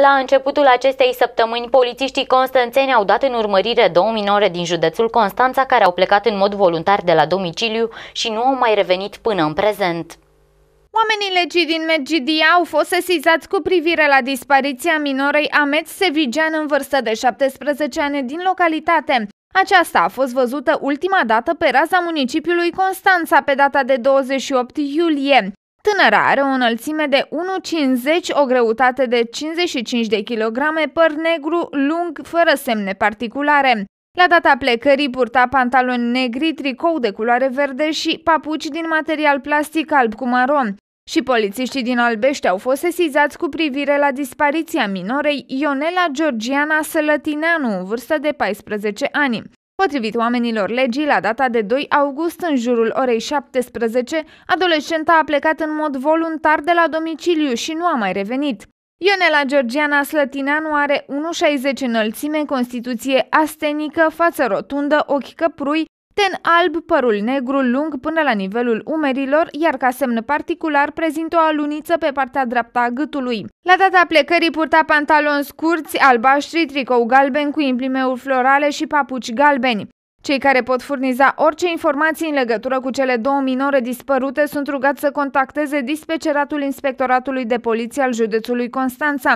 La începutul acestei săptămâni, polițiștii constanțeni au dat în urmărire două minore din județul Constanța care au plecat în mod voluntar de la domiciliu și nu au mai revenit până în prezent. Oamenii legii din Medgidia au fost sesizați cu privire la dispariția minorei Amet Sevigean în vârstă de 17 ani din localitate. Aceasta a fost văzută ultima dată pe raza municipiului Constanța pe data de 28 iulie tânără are o înălțime de 1,50, o greutate de 55 de kg, păr negru, lung, fără semne particulare. La data plecării purta pantaloni negri, tricou de culoare verde și papuci din material plastic alb cu maron. Și polițiștii din Albește au fost sesizați cu privire la dispariția minorei Ionela Georgiana Sălătineanu, în vârstă de 14 ani. Potrivit oamenilor legii, la data de 2 august, în jurul orei 17, adolescenta a plecat în mod voluntar de la domiciliu și nu a mai revenit. Ionela Georgiana Slătineanu are 1,60 înălțime, constituție astenică, față rotundă, ochi căprui, ten alb, părul negru lung până la nivelul umerilor, iar ca semn particular prezintă o aluniță pe partea dreapta a gâtului. La data plecării purta pantaloni scurți, albaștri, tricou galben cu implimeuri florale și papuci galbeni. Cei care pot furniza orice informații în legătură cu cele două minore dispărute sunt rugați să contacteze dispeceratul Inspectoratului de Poliție al județului Constanța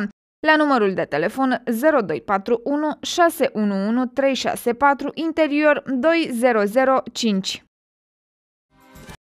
la numărul de telefon 0241 611 364 interior 2005.